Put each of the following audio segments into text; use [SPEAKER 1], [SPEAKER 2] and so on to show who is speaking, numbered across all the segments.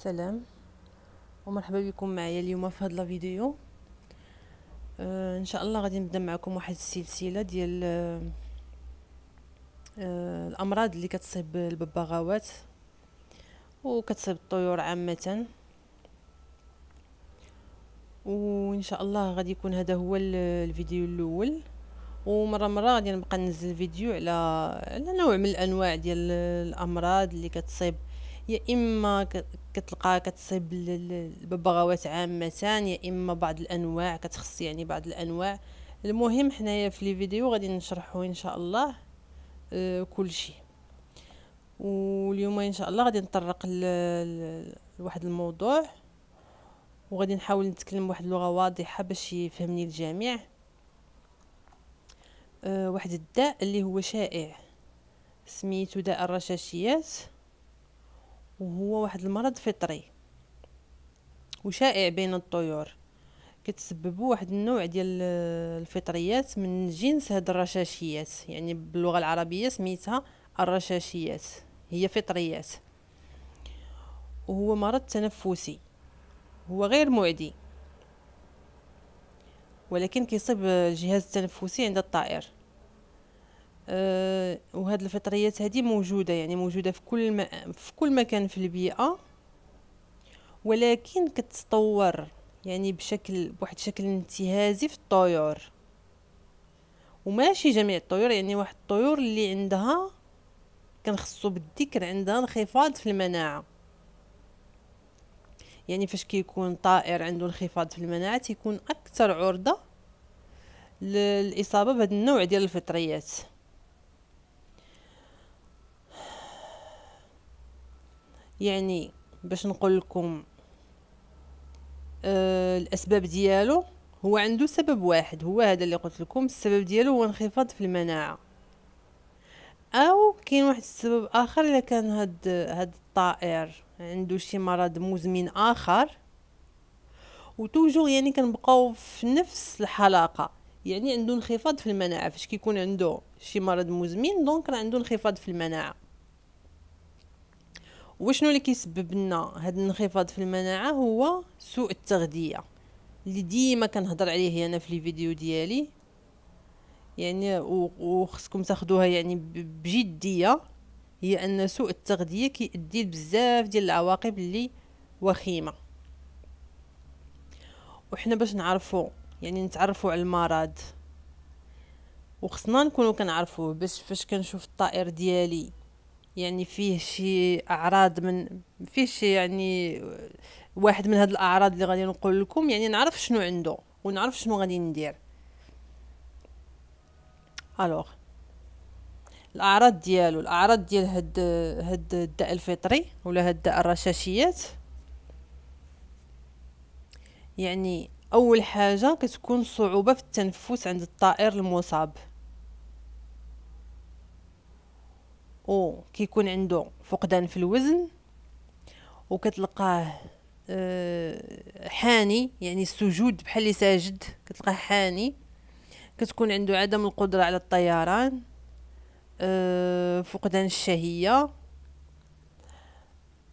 [SPEAKER 1] السلام ومرحبا بكم معايا اليوم في هذا الفيديو آه ان شاء الله غادي نبدا معكم واحد السلسله ديال آه, آه، الامراض اللي كتصيب الببغاوات وكتصيب الطيور عامه وان شاء الله غادي يكون هذا هو الفيديو الاول ومره مره غادي نبقى ننزل فيديو على على نوع من الانواع ديال الامراض اللي كتصيب يا اما كتلقى كتصيب الببغاوات عامه يا اما بعض الانواع كتخص يعني بعض الانواع المهم حنايا في لي فيديو غادي نشرحو ان شاء الله آه، كل شيء واليوم ان شاء الله غادي نطرق لواحد الموضوع وغادي نحاول نتكلم بواحد اللغه واضحه باش يفهمني الجميع آه، واحد الداء اللي هو شائع سميتو داء الرشاشيات وهو واحد المرض فطري وشائع بين الطيور كتسببوا واحد النوع ديال الفطريات من جنس هاد الرشاشيات يعني باللغه العربيه سميتها الرشاشيات هي فطريات وهو مرض تنفسي هو غير معدي ولكن كيصيب الجهاز التنفسي عند الطائر آه، وهاد الفطريات هذه موجوده يعني موجوده في كل ما في كل مكان في البيئه ولكن كتطور يعني بشكل بواحد الشكل انتهازي في الطيور وماشي جميع الطيور يعني واحد الطيور اللي عندها كان خصو بالذكر عندها انخفاض في المناعه يعني فاش كيكون طائر عنده انخفاض في المناعه تيكون اكثر عرضه للاصابه بهذا النوع ديال الفطريات يعني باش نقول لكم آه الاسباب ديالو هو عنده سبب واحد هو هذا اللي قلت لكم السبب ديالو هو انخفاض في المناعه او كاين واحد السبب اخر الا كان هاد هاد الطائر عنده شي مرض مزمن اخر وتوجو يعني كنبقاو في نفس الحلقه يعني عنده انخفاض في المناعه فاش كيكون عنده شي مرض مزمن دونك راه عنده انخفاض في المناعه وشنو اللي كيسبب لنا هاد الانخفاض في المناعه هو سوء التغذيه اللي ديما كنهضر عليه انا في لي فيديو ديالي يعني وخصكم تاخدوها يعني بجديه هي ان سوء التغذيه كيؤدي لبزاف ديال العواقب اللي وخيمه وحنا باش نعرفوا يعني نتعرفوا على المرض وخصنا نكونوا كنعرفوه باش فاش كنشوف الطائر ديالي يعني فيه شي اعراض من فيه شي يعني واحد من هاد الاعراض اللي غادي نقول لكم يعني نعرف شنو عنده ونعرف شنو غادي ندير الوغ الاعراض ديالو الاعراض ديال هاد هاد الداء الفطري ولا هاد الداء الرشاشيات يعني اول حاجه كتكون صعوبه في التنفس عند الطائر المصاب وكيكون عنده فقدان في الوزن وكتلقاه آه، حاني يعني السجود بحال اللي ساجد كتلقاه حاني كتكون عنده عدم القدرة على الطيران آه، فقدان الشهية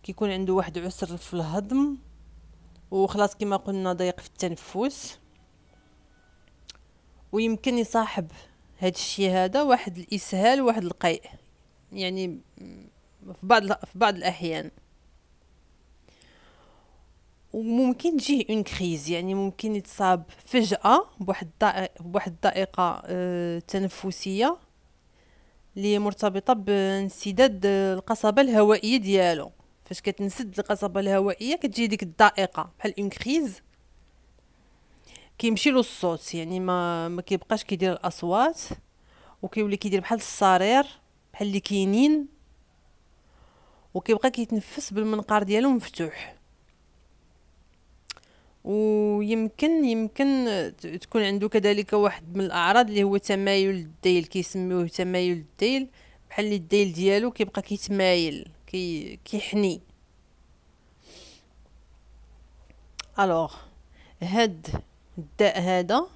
[SPEAKER 1] كيكون عنده واحد عسر في الهضم وخلاص كما قلنا ضيق في التنفس ويمكن يصاحب هاد الشيء هذا واحد الاسهال واحد القيء يعني في بعض في بعض الأحيان وممكن تجيه اون كريز يعني ممكن يتصاب فجأة بواحد بواحد الضائقة آه، تنفسية اللي مرتبطة بانسداد القصبة الهوائية ديالو فاش كتنسد القصبة الهوائية كتجي ديك الضائقة بحال اون كريز كيمشي له الصوت يعني ما ما كيبقاش كيدير الاصوات وكيولي كيدير بحال الصرير بحال اللي كاينين وكيبقى كيتنفس بالمنقار ديالو مفتوح ويمكن يمكن تكون عنده كذلك واحد من الاعراض اللي هو تمايل الديل كيسميوه تمايل الديل بحال اللي الديل ديالو كيبقى كيتمايل كي كيحني الوغ هاد الداء هذا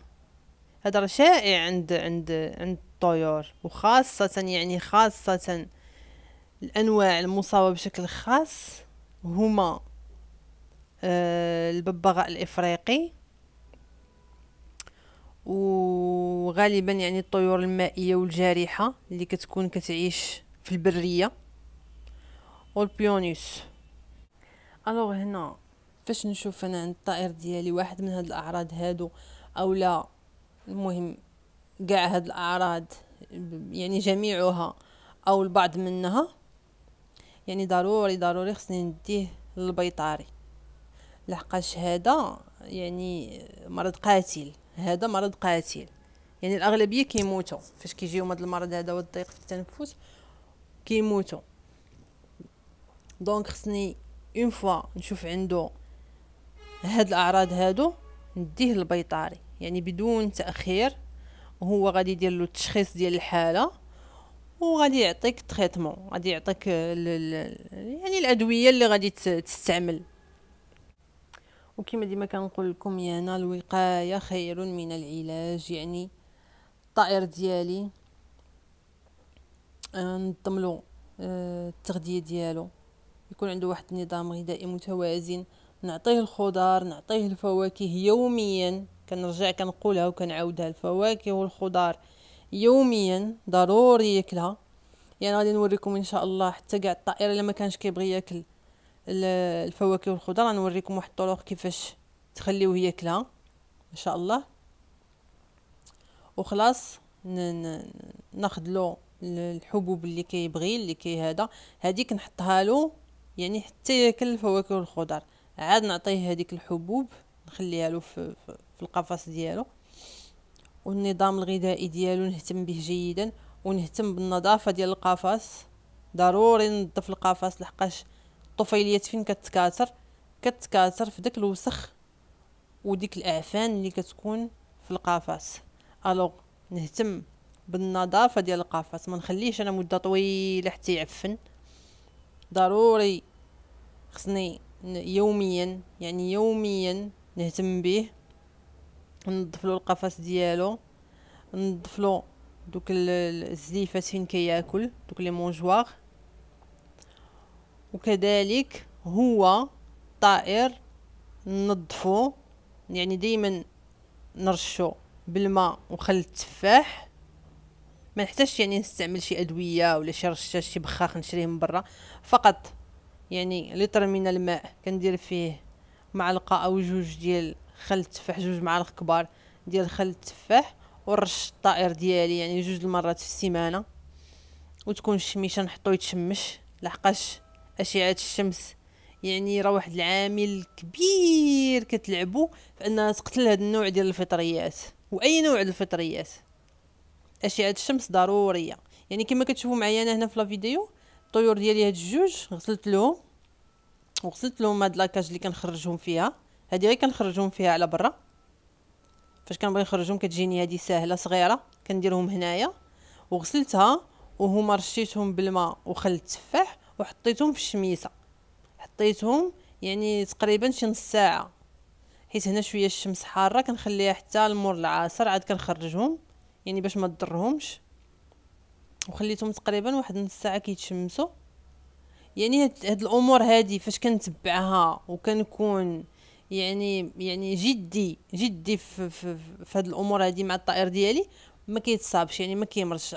[SPEAKER 1] هذا راه شائع عند عند عند الطيور وخاصة يعني خاصة الأنواع المصابة بشكل خاص هما آه، الببغاء الإفريقي وغالبا يعني الطيور المائية والجارحة اللي كتكون كتعيش في البرية والبيونيس الوغ هنا فاش نشوف انا عند الطائر ديالي واحد من هاد الاعراض هادو او لا المهم كاع هاد الاعراض يعني جميعها او البعض منها يعني ضروري ضروري خصني نديه للبيطاري لحقاش هذا يعني مرض قاتل هذا مرض قاتل يعني الاغلبيه كيموتوا فاش كيجيو هذا المرض هذا والضيق في التنفس كيموتوا دونك خصني اون فوا نشوف عنده هاد الاعراض هادو نديه للبيطاري يعني بدون تاخير هو غادي يدير له التشخيص ديال الحاله وغادي يعطيك تريتمون غادي يعطيك يعني الادويه اللي غادي تستعمل وكما ديما كنقول لكم يا انا الوقايه خير من العلاج يعني الطائر ديالي آه، نظم له آه، التغذيه ديالو يكون عنده واحد النظام غذائي متوازن نعطيه الخضار نعطيه الفواكه يوميا كنرجع كنقولها وكنعاودها الفواكه والخضار يوميا ضروري ياكلها يعني غادي نوريكم ان شاء الله حتى كاع الطائره الا ما كانش كيبغي ياكل الفواكه والخضار غنوريكم واحد الطرق كيفاش تخليوه ياكلها ان شاء الله وخلاص ناخذ له الحبوب اللي كيبغي اللي كي هذا هذيك نحطها له يعني حتى ياكل الفواكه والخضار عاد نعطيه هذيك الحبوب نخليها له في, في القفص ديالو والنظام الغذائي ديالو نهتم به جيدا ونهتم بالنظافه ديال القفص ضروري ننظف القفص لحقاش الطفيليات فين كتكاثر كتكاثر في داك الوسخ وديك الاعفان اللي كتكون في القفص الوغ نهتم بالنظافه ديال القفص ما نخليش انا مده طويله حتى يعفن ضروري خصني يوميا يعني يوميا نهتم به ننظف له القفص ديالو ننظف له دوك الزليفات فين كياكل دوك لي مونجوار وكذلك هو طائر ننظفو يعني دائما نرشو بالماء وخل التفاح ما نحتاجش يعني نستعمل شي ادويه ولا شي رشاش شي بخاخ نشريه من برا فقط يعني لتر من الماء كندير فيه معلقه او جوج ديال خل التفاح جوج معالق كبار ديال خل التفاح ورش الطائر ديالي يعني جوج المرات في السيمانه وتكون الشميشه نحطو يتشمش لحقاش اشعه الشمس يعني راه واحد العامل كبير كتلعبو في انها تقتل هذا النوع ديال الفطريات واي نوع الفطريات اشعه الشمس ضروريه يعني كما كتشوفوا معايا انا هنا في لا فيديو الطيور ديالي هاد الجوج غسلت لهم وغسلت لهم هاد لاكاج اللي كنخرجهم فيها هادي غير كنخرجهم فيها على برا فاش كنبغي نخرجهم كتجيني هادي ساهله صغيره كنديرهم هنايا وغسلتها وهما رشيتهم بالماء وخل التفاح وحطيتهم في الشميسه حطيتهم يعني تقريبا شي نص ساعه حيت هنا شويه الشمس حاره كنخليها حتى المور العصر عاد كنخرجهم يعني باش ما تضرهمش وخليتهم تقريبا واحد نص ساعه كيتشمسوا يعني هاد الامور هادي فاش كنتبعها وكنكون يعني يعني جدي جدي في, في, في هاد الامور هادي مع الطائر ديالي ما كيتصابش يعني ما كيمرضش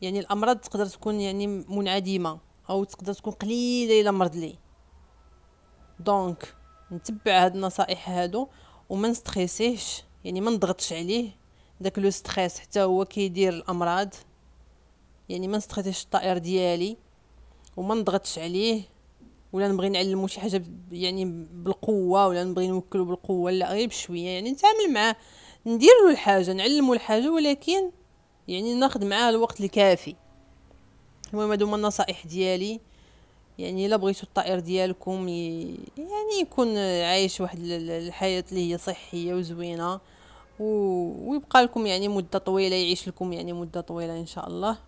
[SPEAKER 1] يعني الامراض تقدر تكون يعني منعدمه او تقدر تكون قليله الا مرض لي دونك نتبع هاد النصائح هادو وما نستريسيش يعني ما نضغطش عليه داك لو ستريس حتى هو كيدير الامراض يعني ما نستريسيش الطائر ديالي وما نضغطش عليه ولا نبغي نعلمو شي حاجه يعني بالقوه ولا نبغي نوكلو بالقوه لا غير بشويه يعني نتعامل معاه ندير له الحاجه نعلمو الحاجه ولكن يعني ناخد معاه الوقت الكافي المهم هادو هما النصائح ديالي يعني الا بغيتو الطائر ديالكم يعني يكون عايش واحد الحياه اللي هي صحيه وزوينه و... ويبقى لكم يعني مده طويله يعيش لكم يعني مده طويله ان شاء الله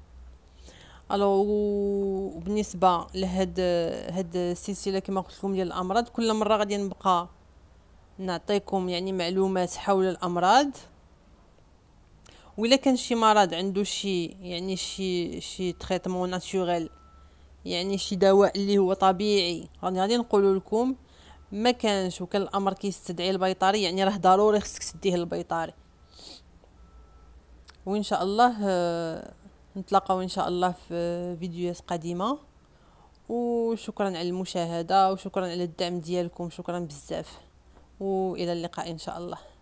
[SPEAKER 1] الو بالنسبه لهاد هاد السلسله كما قلت لكم ديال الامراض كل مره غادي نبقى نعطيكم يعني معلومات حول الامراض وإلا كان شي مرض عنده شي يعني شي شي تريتمون ناتوريل يعني شي دواء اللي هو طبيعي راني غادي نقول لكم ما كانش وكان الامر كيستدعي البيطري يعني راه ضروري خصك تديه للبيطري وان شاء الله آه، نتلاقاو ان شاء الله في فيديوهات قديمه وشكرا على المشاهده وشكرا على الدعم ديالكم شكرا بزاف والى اللقاء ان شاء الله